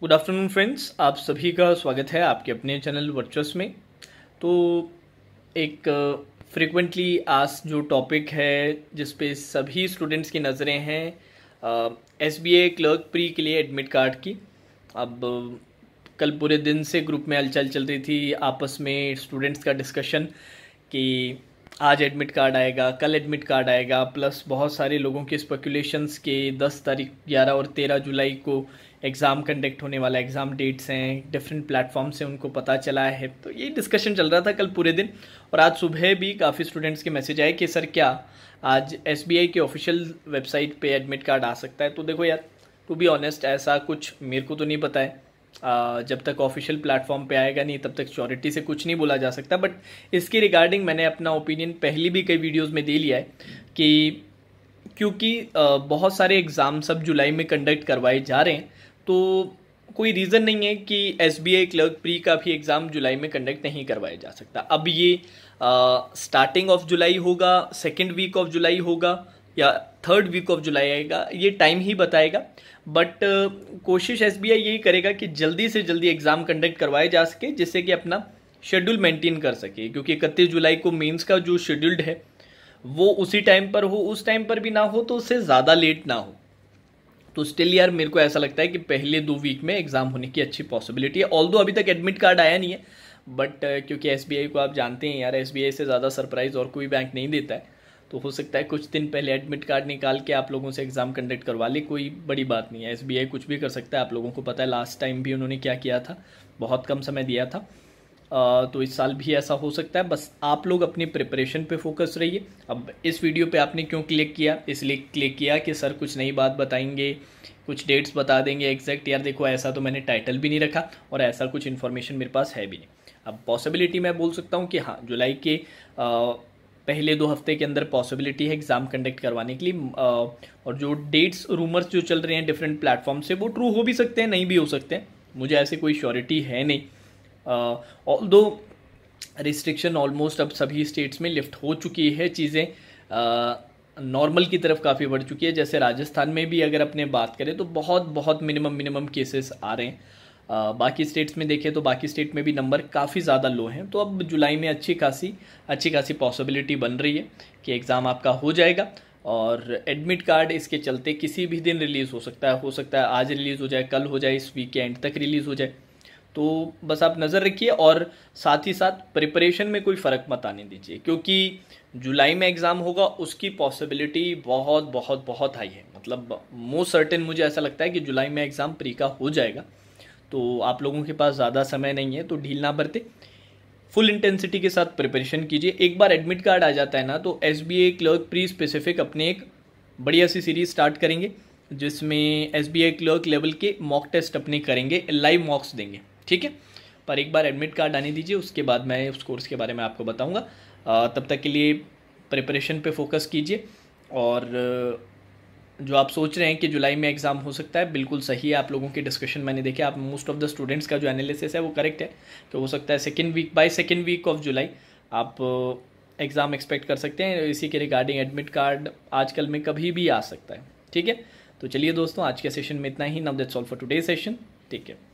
good afternoon friends आप सभी का स्वागत है आपके अपने चैनल वर्चुअस में तो एक फ्रिक्वेंटली आज जो टॉपिक है जिस पे सभी स्टूडेंट्स की नज़रें हैं S B A clerk pre के लिए एडमिट कार्ड की अब कल पूरे दिन से ग्रुप में हलचल चल रही थी आपस में स्टूडेंट्स का डिस्कशन कि आज एडमिट कार्ड आएगा कल एडमिट कार्ड आएगा प्लस बहुत सारे लोगों के स्पेकुलेशंस के 10 तारीख 11 और 13 जुलाई को एग्ज़ाम कंडक्ट होने वाला एग्ज़ाम डेट्स हैं डिफरेंट प्लेटफॉर्म से उनको पता चला है तो ये डिस्कशन चल रहा था कल पूरे दिन और आज सुबह भी काफ़ी स्टूडेंट्स के मैसेज आए कि सर क्या आज एस के ऑफिशियल वेबसाइट पर एडमिट कार्ड आ सकता है तो देखो यार टू बी ऑनेस्ट ऐसा कुछ मेरे को तो नहीं पता है जब तक ऑफिशियल प्लेटफॉर्म पे आएगा नहीं तब तक श्योरिटी से कुछ नहीं बोला जा सकता बट इसके रिगार्डिंग मैंने अपना ओपिनियन पहली भी कई वीडियोज़ में दे लिया है कि क्योंकि बहुत सारे एग्ज़ाम सब जुलाई में कंडक्ट करवाए जा रहे हैं तो कोई रीज़न नहीं है कि S B I clerk pre का भी एग्ज़ाम जुलाई में कंडक्ट नहीं करवाया जा सकता अब ये स्टार्टिंग ऑफ जुलाई होगा सेकेंड वीक ऑफ जुलाई होगा या थर्ड वीक ऑफ जुलाई आएगा ये टाइम ही बताएगा बट uh, कोशिश एस यही करेगा कि जल्दी से जल्दी एग्ज़ाम कंडक्ट करवाए जा सके जिससे कि अपना शेड्यूल मेंटेन कर सके क्योंकि इकतीस जुलाई को मेंस का जो शेड्यूल्ड है वो उसी टाइम पर हो उस टाइम पर भी ना हो तो उससे ज़्यादा लेट ना हो तो स्टिल यार मेरे को ऐसा लगता है कि पहले दो वीक में एग्ज़ाम होने की अच्छी पॉसिबिलिटी है ऑल अभी तक एडमिट कार्ड आया नहीं है बट uh, क्योंकि एस को आप जानते हैं यार एस से ज़्यादा सरप्राइज़ और कोई बैंक नहीं देता है तो हो सकता है कुछ दिन पहले एडमिट कार्ड निकाल के आप लोगों से एग्ज़ाम कंडक्ट करवा ले कोई बड़ी बात नहीं है एस कुछ भी कर सकता है आप लोगों को पता है लास्ट टाइम भी उन्होंने क्या किया था बहुत कम समय दिया था आ, तो इस साल भी ऐसा हो सकता है बस आप लोग अपनी प्रिपरेशन पे फोकस रहिए अब इस वीडियो पे आपने क्यों क्लिक किया इसलिए क्लिक किया कि सर कुछ नई बात बताएंगे कुछ डेट्स बता देंगे एग्जैक्ट यार देखो ऐसा तो मैंने टाइटल भी नहीं रखा और ऐसा कुछ इन्फॉर्मेशन मेरे पास है भी नहीं अब पॉसिबिलिटी मैं बोल सकता हूँ कि हाँ जुलाई के आ, पहले दो हफ्ते के अंदर पॉसिबिलिटी है एग्ज़ाम कंडक्ट करवाने के लिए और जो डेट्स रूमर्स जो चल रहे हैं डिफरेंट प्लेटफॉर्म से वो ट्रू हो भी सकते हैं नहीं भी हो सकते हैं मुझे ऐसे कोई श्योरिटी है नहीं ऑल दो रिस्ट्रिक्शन ऑलमोस्ट अब सभी स्टेट्स में लिफ्ट हो चुकी है चीज़ें नॉर्मल की तरफ काफ़ी बढ़ चुकी है जैसे राजस्थान में भी अगर अपने बात करें तो बहुत बहुत मिनिमम मिनिमम केसेस आ रहे हैं बाकी स्टेट्स में देखें तो बाकी स्टेट में भी नंबर काफ़ी ज़्यादा लो हैं तो अब जुलाई में अच्छी खासी अच्छी खासी पॉसिबिलिटी बन रही है कि एग्ज़ाम आपका हो जाएगा और एडमिट कार्ड इसके चलते किसी भी दिन रिलीज़ हो सकता है हो सकता है आज रिलीज़ हो जाए कल हो जाए इस वीक के एंड तक रिलीज़ हो जाए तो बस आप नज़र रखिए और साथ ही साथ प्रिपरेशन में कोई फ़र्क मत आने दीजिए क्योंकि जुलाई में एग्ज़ाम होगा उसकी पॉसिबिलिटी बहुत बहुत बहुत हाई है मतलब मोस्ट सर्टेन मुझे ऐसा लगता है कि जुलाई में एग्ज़ाम प्री का हो जाएगा तो आप लोगों के पास ज़्यादा समय नहीं है तो ढील ना बरते फुल इंटेंसिटी के साथ प्रिपरेशन कीजिए एक बार एडमिट कार्ड आ जाता है ना तो S B A clerk pre specific अपने एक बढ़िया सी सीरीज स्टार्ट करेंगे जिसमें S B A clerk level के मॉक टेस्ट अपने करेंगे लाइव मॉक्स देंगे ठीक है पर एक बार एडमिट कार्ड आने दीजिए उसके बाद मैं उस कोर्स के बारे में आपको बताऊँगा तब तक के लिए प्रिपरेशन पर फोकस कीजिए और जो आप सोच रहे हैं कि जुलाई में एग्ज़ाम हो सकता है बिल्कुल सही है आप लोगों की डिस्कशन मैंने देखे आप मोस्ट ऑफ द स्टूडेंट्स का जो एनालिसिस है वो करेक्ट है तो हो सकता है second week by second week of July आप एग्ज़ाम uh, एक्सपेक्ट कर सकते हैं इसी के रिगार्डिंग एडमिट कार्ड आजकल में कभी भी आ सकता है ठीक है तो चलिए दोस्तों आज के सेशन में इतना ही now that's all for today session ठीक है